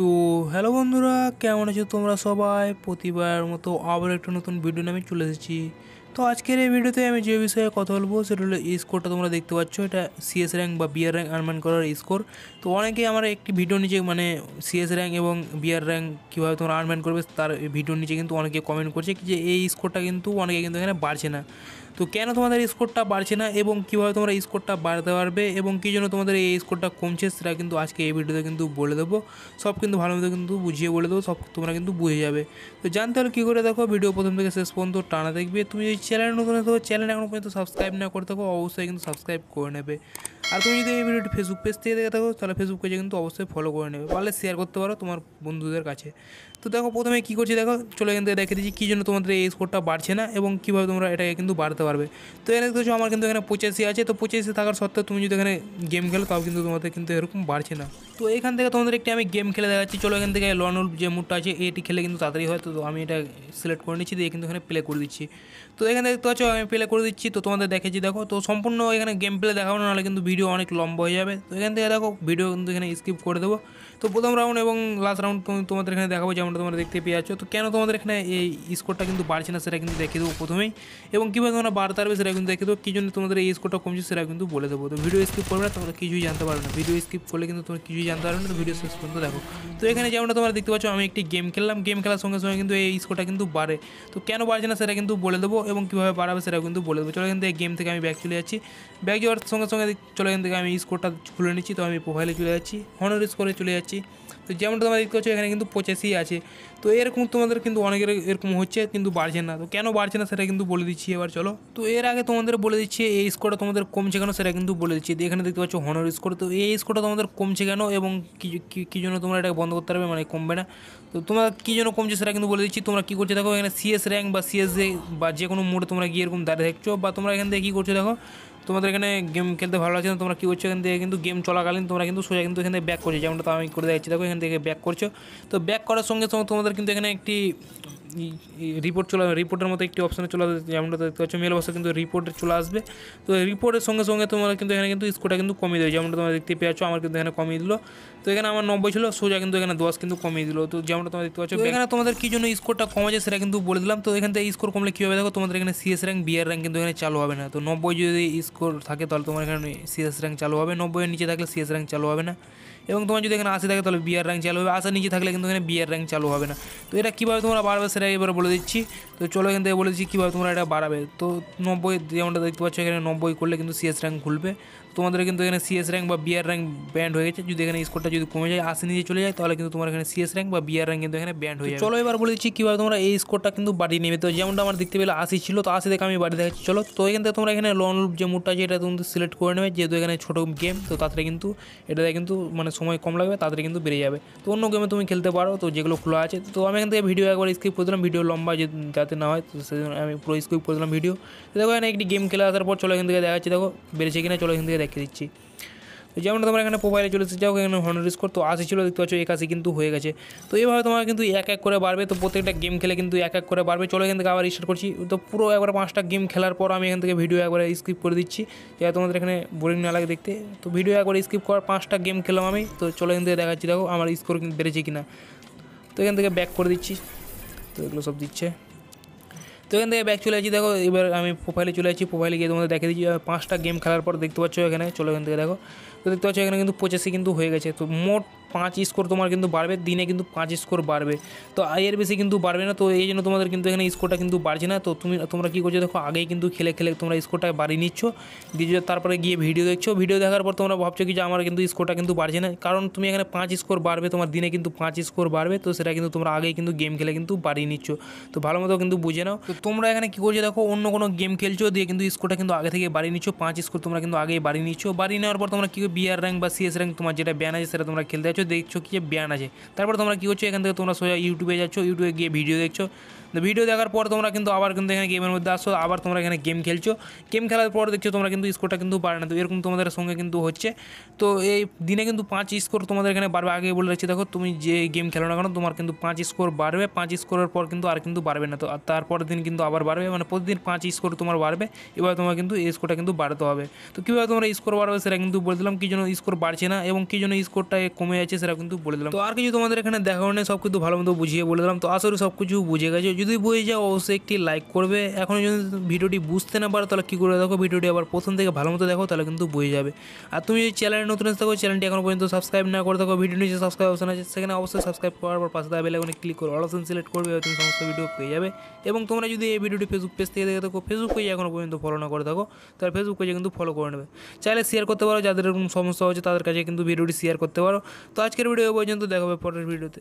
তো হ্যালো বন্ধুরা কেমন আছো তোমরা সবাই প্রতিবার মতো আবার একটা নতুন ভিডিও নামে চলে এসেছি তো আজকের এই ভিডিওতে আমি যে বিষয়ে কথা বলবো সেটা হলো স্কোরটা তোমরা দেখতে পাচ্ছ এটা সিএস র্যাঙ্ক বা বিআর র্যাঙ্ক আনমান করার স্কোর তো অনেকেই আমার একটি ভিডিও নিচে মানে সিএস র্যাঙ্ক এবং বিআর র্যাঙ্ক কীভাবে তোমরা আনমান করবে তার ভিডিও নিচে কিন্তু অনেকে কমেন্ট করছে যে এই স্কোরটা কিন্তু অনেকে কিন্তু এখানে বাড়ছে না তো কেন তোমাদের স্কোরটা বাড়ছে না এবং কীভাবে তোমরা স্কোরটা বাড়তে পারবে এবং কী জন্য তোমাদের এই স্কোরটা কমছে সেটা কিন্তু আজকে এই ভিডিওতে কিন্তু বলে দেবো সব কিন্তু ভালো মতো কিন্তু বুঝিয়ে বলে দেবো সব তোমরা কিন্তু বুঝে যাবে তো জানতে হলে কী করে দেখো ভিডিও প্রথম থেকে শেষ পর্যন্ত টানা দেখবে তুমি যদি চ্যানেল নতুন চ্যানেল এখনো পর্যন্ত সাবস্ক্রাইব না করে থাকো অবশ্যই কিন্তু সাবস্ক্রাইব করে নেবে আর তুমি যদি এই ভিডিওটি ফেসবুক পেজ থেকে দেখে থাকো তাহলে ফেসবুক পেজে কিন্তু অবশ্যই ফলো করে নেবে পারলে শেয়ার করতে পারো তোমার বন্ধুদের কাছে তো দেখো প্রথমে কী করছি দেখো চলে এখান থেকে দেখে দিচ্ছি কী জন্য তোমাদের এই স্কোরটা বাড়ছে না এবং কীভাবে তোমরা এটাকে কিন্তু বাড়তে পারবে তো এখানে দেখছো আমার কিন্তু এখানে পঁচাশি আছে তো পঁচাশি থাকার সত্ত্বেও তুমি যদি এখানে গেম খেলো তাও কিন্তু তোমাদের কিন্তু এরকম বাড়ছে না তো এখান থেকে তোমাদের একটি আমি গেম খেলে দেখাচ্ছি চলো এখান থেকে লনুল যে মুডটা আছে এটি খেলে কিন্তু তাড়াতাড়ি হয় তো আমি এটা সিলেক্ট করে নিচ্ছি দিয়ে কিন্তু এখানে প্লে করে দিচ্ছি তো এখানে দেখতে পাচ্ছ আমি প্লে করে দিচ্ছি তো তোমাদের দেখেছি দেখো তো সম্পূর্ণ এখানে গেম প্লে দেখাবো নাহলে কিন্তু ভিডিও ভিডিও অনেক লম্বা হয়ে যাবে তো এখান থেকে দেখো ভিডিও কিন্তু এখানে স্কিপ করে দেবো তো প্রথম রাউন্ড এবং লাস্ট রাউন্ড তোমাদের এখানে দেখাবো যেমনটা তোমরা দেখতে পেয়ে যাচ্ছ তো কেন তোমাদের এখানে এই স্কোরটা কিন্তু বাড়ছে না সেটা কিন্তু দেখিয়ে দেবো প্রথমেই এবং কীভাবে তোমরা বাড়তে পারবে সেটা কিন্তু দেখে দেবো কী জন্য তোমাদের এই স্কোরটা কমছে সেটা কিন্তু বলে দেবো তো ভিডিও স্কিপ করবে না তোমরা কিছুই জানতে পারবে না ভিডিও স্কিপ করলে কিন্তু তোমরা কিছুই জানতে পারবে না ভিডিও শেষ পর্যন্ত দেখো তো এখানে যেমনটা তোমরা দেখতে পাচ্ছ আমি একটি গেম খেললাম গেম খেলার সঙ্গে সঙ্গে কিন্তু এই স্কোরটা কিন্তু বাড়ে তো কেন বাড়ছে না সেটা কিন্তু বলে দেবো এবং কীভাবে বাড়াবে সেটা কিন্তু বলে দেবো চলো কিন্তু এই গেম থেকে আমি ব্যাগ চলে যাচ্ছি ব্যাগ যাওয়ার সঙ্গে সঙ্গে চলে এখান থেকে আমি স্কোরটা খুলে নিচ্ছি তো আমি প্রোফাইলে চলে যাচ্ছি হনার স্কোরে চলে যাচ্ছি তো যেমনটা তোমরা দেখতে পাচ্ছ এখানে কিন্তু পঁচাশি আছে তো এরকম তোমাদের কিন্তু অনেকের এরকম হচ্ছে কিন্তু বাড়ছে না তো কেন বাড়ছে না সেটা কিন্তু বলে দিচ্ছি এবার চলো তো এর আগে তোমাদের বলে দিচ্ছি এই স্কোরটা তোমাদের কমছে কেন সেটা কিন্তু বলে দিচ্ছি এখানে দেখতে পাচ্ছ হনার স্কোর তো এই স্কোরটা তোমাদের কমছে কেন এবং কী জন্য তোমরা এটাকে বন্ধ করতে পারবে মানে কমবে না তো তোমরা কী জন্য কমছে সেটা কিন্তু বলে দিচ্ছি তোমরা কী করছো দেখো এখানে সিএস র্যাঙ্ক বা সিএস বা যে কোনো মোড়ে তোমরা গিয়ে এরকম দাঁড়িয়ে দেখছো বা তোমরা এখান থেকে কী করছো দেখো তোমাদের এখানে গেম খেলতে ভালো লাগছে না তোমরা কী করছো এখান থেকে কিন্তু গেম চলাকালীন তোমরা কিন্তু সোজা কিন্তু এখান থেকে ব্যাক করছো যেমনটা আমি করে দেখাচ্ছি দেখো এখান থেকে ব্যাক করছো তো ব্যাক করার সঙ্গে সঙ্গে তোমাদের কিন্তু এখানে একটি রিপোর্ট চলে রিপোর্টের মতো একটি অপশানে চলে আসবে যেমনটা দেখতে পাচ্ছ মেল অবস্থা কিন্তু রিপোর্টে চলে আসবে তো রিপোর্টের সঙ্গে সঙ্গে তোমরা কিন্তু এখানে কিন্তু স্কোরটা কিন্তু কমিয়ে দেবে যেমনটা তোমরা দেখতে পেয়েছো আমার কিন্তু এখানে কমিয়ে দিল তো এখানে আমার নব্বই ছিল সোজা কিন্তু এখানে দশ কিন্তু কমিয়ে দিল তো যেমনটা তোমরা দেখতে পাচ্ছ এখানে তোমাদের কী জন্য স্কোরটা যায় সেটা কিন্তু বলে দিলাম তো এখান থেকে স্কোর কমলে কীভাবে দেখো তোমাদের এখানে সিএস র্যাঙ্ক বিআর র্যাঙ্ক কিন্তু এখানে চালু হবে না তো নব্বই যদি স্কোর থাকে তাহলে তোমার এখানে সিএস র্যাঙ্ক চালু হবে নব্বইয়ের নিচে থাকলে সিএস র্যাঙ্ক চালু হবে না এবং তোমার যদি এখানে আসে থাকে তাহলে বিয়ার র্যাঙ্ক চালু হবে আশা নিচে থাকলে কিন্তু এখানে বিয়ার র্যাঙ্ক চালু হবে না তো এটা কীভাবে তোমরা বাড়বে সেটা এবার বলে দিচ্ছি তো চলো এখান থেকে বলে দিচ্ছি কীভাবে তোমরা এটা বাড়াবে তো নব্বই যেমনটা দেখতে পাচ্ছ এখানে নব্বই করলে কিন্তু সিএস র্যাঙ্ক খুলবে তোমাদের কিন্তু এখানে সিএস র্যাঙ্ক বা বিআর র্যাঙ্ক ব্যান্ড হয়ে গেছে যদি এখানে স্কোরটা যদি কমে যায় আসি নিজে চলে যায় তাহলে কিন্তু তোমার এখানে সিএস র্যাঙ্ক বা বিআর র্যাঙ্ক কিন্তু এখানে ব্যান্ড হয়ে যায় চলো এবার বলে দিচ্ছি কীভাবে তোমরা এই স্কোরটা কিন্তু বাড়িয়ে নেবে তো যেমনটা আমার দেখতে পেলে আশি ছিল তো আসি দেখে আমি বাড়ি দেখাচ্ছি চলো তো এখান থেকে তোমরা এখানে লং লুপ যে মুডটা আছে এটা তুমি সিলেক্ট করে নেবে যেহেতু এখানে ছোটো গেম তো তাতে কিন্তু এটাতে কিন্তু মানে সময় কম লাগবে তাদের কিন্তু বেড়ে যাবে তো অন্য গেমে তুমি খেলতে পারো তো যেগুলো খোলা আছে তো আমি এখান থেকে ভিডিও একবার স্কিপ করে দিলাম ভিডিও লম্বা যাতে না হয় তো সেজন্য আমি পুরো স্কিপ করে দিলাম ভিডিও দেখো এখানে একটি গেম খেলে আসার পর চলো এখান থেকে দেখাচ্ছি দেখো বেড়েছে কিনা চলো এখান থেকে রেখে দিচ্ছি তো যেমন তোমার এখানে প্রোফাইলে চলে এসে যাও এখানে হন্ড্রেড স্কোর তো আশি ছিল দেখতে পাচ্ছ একাশি কিন্তু হয়ে গেছে তো এইভাবে তোমার কিন্তু এক এক করে বাড়বে তো প্রত্যেকটা গেম খেলে কিন্তু এক এক করে বাড়বে চলো এখান থেকে আবার স্টার্ট করছি তো পুরো একবার পাঁচটা গেম খেলার পর আমি এখান থেকে ভিডিও একবারে স্কিপ করে দিচ্ছি যাতে তোমাদের এখানে বোরিং না লাগে দেখতে তো ভিডিও একবার স্কিপ করার পাঁচটা গেম খেলাম আমি তো চলো এখান থেকে দেখাচ্ছি দেখো আমার স্কোর বেড়েছে কিনা তো এখান থেকে ব্যাক করে দিচ্ছি তো এগুলো সব দিচ্ছে তো এখান থেকে ব্যাক চলে আসছি দেখো এবার আমি প্রোফাইলে চলে আসছি প্রোফাইলে গিয়ে তোমাদের দেখে দিচ্ছি পাঁচটা গেম খেলার পর দেখতে পাচ্ছ এখানে চলো এখান থেকে দেখো তো দেখতে পাচ্ছ এখানে কিন্তু পঁচাশি কিন্তু হয়ে গেছে তো মোট पांच स्कोर तुम्हारे किंतु পারবে দিনে কিন্তু পাঁচ স্কোর পারবে তো आईआरबी से किंतु পারবে না তো এইজন্য তোমাদের किंतु এখানে স্কোরটা किंतु বাড়ছে না তো তুমি তোমরা কি করছো দেখো আগে किंतु খেলে খেলে তোমরা স্কোরটাকে বাড়িয়ে নিচ্ছ দিয়ে তারপরে গিয়ে ভিডিও দেখছো ভিডিও দেখার পর তোমরা ভাবছো কি যে আমার किंतु স্কোরটা किंतु বাড়ছে না কারণ তুমি এখানে পাঁচ স্কোর পারবে তোমার দিনে किंतु পাঁচ স্কোর পারবে তো সেটা কিন্তু তোমরা আগে किंतु गेम খেলে किंतु বাড়িয়ে নিচ্ছ তো ভালোমতো কিন্তু বুঝে নাও তো তোমরা এখানে কি করছো দেখো অন্য কোনো গেম খেলছো দিয়ে কিন্তু স্কোরটা কিন্তু আগে থেকে বাড়িয়ে নিচ্ছ পাঁচ স্কোর তোমরা किंतु আগে বাড়িয়ে নিচ্ছো বাড়িয়ে নেওয়ার পর তোমরা কি বিআর র‍্যাঙ্ক বা সিএস র‍্যাঙ্ক তোমরা যেটা ব্যানা যে সেটা তোমরা খেললে দেখছো দেখছো কি বিয়ান আছে তারপর তোমরা কি হচ্ছে এখান থেকে তোমরা সোজা ইউটিউবে যাচ্ছ ইউটিউবে গিয়ে ভিডিও দেখছো তো ভিডিও দেখার পর তোমরা কিন্তু আবার কিন্তু এখানে গেমের মধ্যে আসছো আবার তোমরা এখানে গেম খেলছো গেম খেলার পর দেখছো তোমরা কিন্তু স্কোরটা কিন্তু বাড়ে না তো এরকম তোমাদের সঙ্গে কিন্তু হচ্ছে তো এই দিনে কিন্তু পাঁচ স্কোর তোমাদের এখানে বাড়বে আগে বলে রাখছি দেখো তুমি যে গেম খেলো না কেন তোমার কিন্তু পাঁচ স্কোর বাড়বে পাঁচ স্কোরের পর কিন্তু আর কিন্তু বাড়বে না তো আর তারপরের দিন কিন্তু আবার বাড়বে মানে প্রতিদিন পাঁচ স্কোর তোমার বাড়বে এবার তোমার কিন্তু এই স্কোরটা কিন্তু বাড়তে হবে তো কীভাবে তোমরা স্কোর বাড়বে সেটা কিন্তু বলে দিলাম কী জন্য স্কোর বাড়ছে না এবং কী জন্য স্কোরটা কমে যাচ্ছে সেটা কিন্তু বলে দিলাম তো আর কিছু তোমাদের এখানে দেখা নেই সব কিন্তু ভালো মতো বুঝিয়ে বলে দিলাম তো আসলে সব কিছু বুঝে গেছে যদি বয়ে যাও অবশ্যই একটি লাইক করবে এখন যদি ভিডিওটি বুঝতে না পারো তাহলে কী করে দেখো ভিডিওটি আবার প্রথম থেকে ভালো মতো দেখো তাহলে কিন্তু বয়ে যাবে আর তুমি যদি চ্যানেলে নতুন এসে থাকো চ্যানেলটি এখন পর্যন্ত সাবস্ক্রাইব না করে থাকো ভিডিও নিচে সাবস্ক্রাইব অপশন আছে সেখানে অবশ্যই সাবস্ক্রাইব করার পর পাশে দেওয়া এখন ক্লিক করে অপশন সিলেক্ট করবে তুমি সমস্ত ভিডিও পেয়ে যাবে এবং তোমরা যদি এই ভিডিওটি ফেসবুক পেজ থেকে দেখে থাকো ফেসবুক পেজে এখনও পর্যন্ত ফলো না করে থাকো তাহলে ফেসবুক পেজে কিন্তু ফলো করে নেবে চাইলে শেয়ার করতে পারো যাদের সমস্যা হচ্ছে তাদের কাছে কিন্তু ভিডিওটি শেয়ার করতে পারো তো আজকের ভিডিও পর্যন্ত দেখাবে পরের ভিডিওতে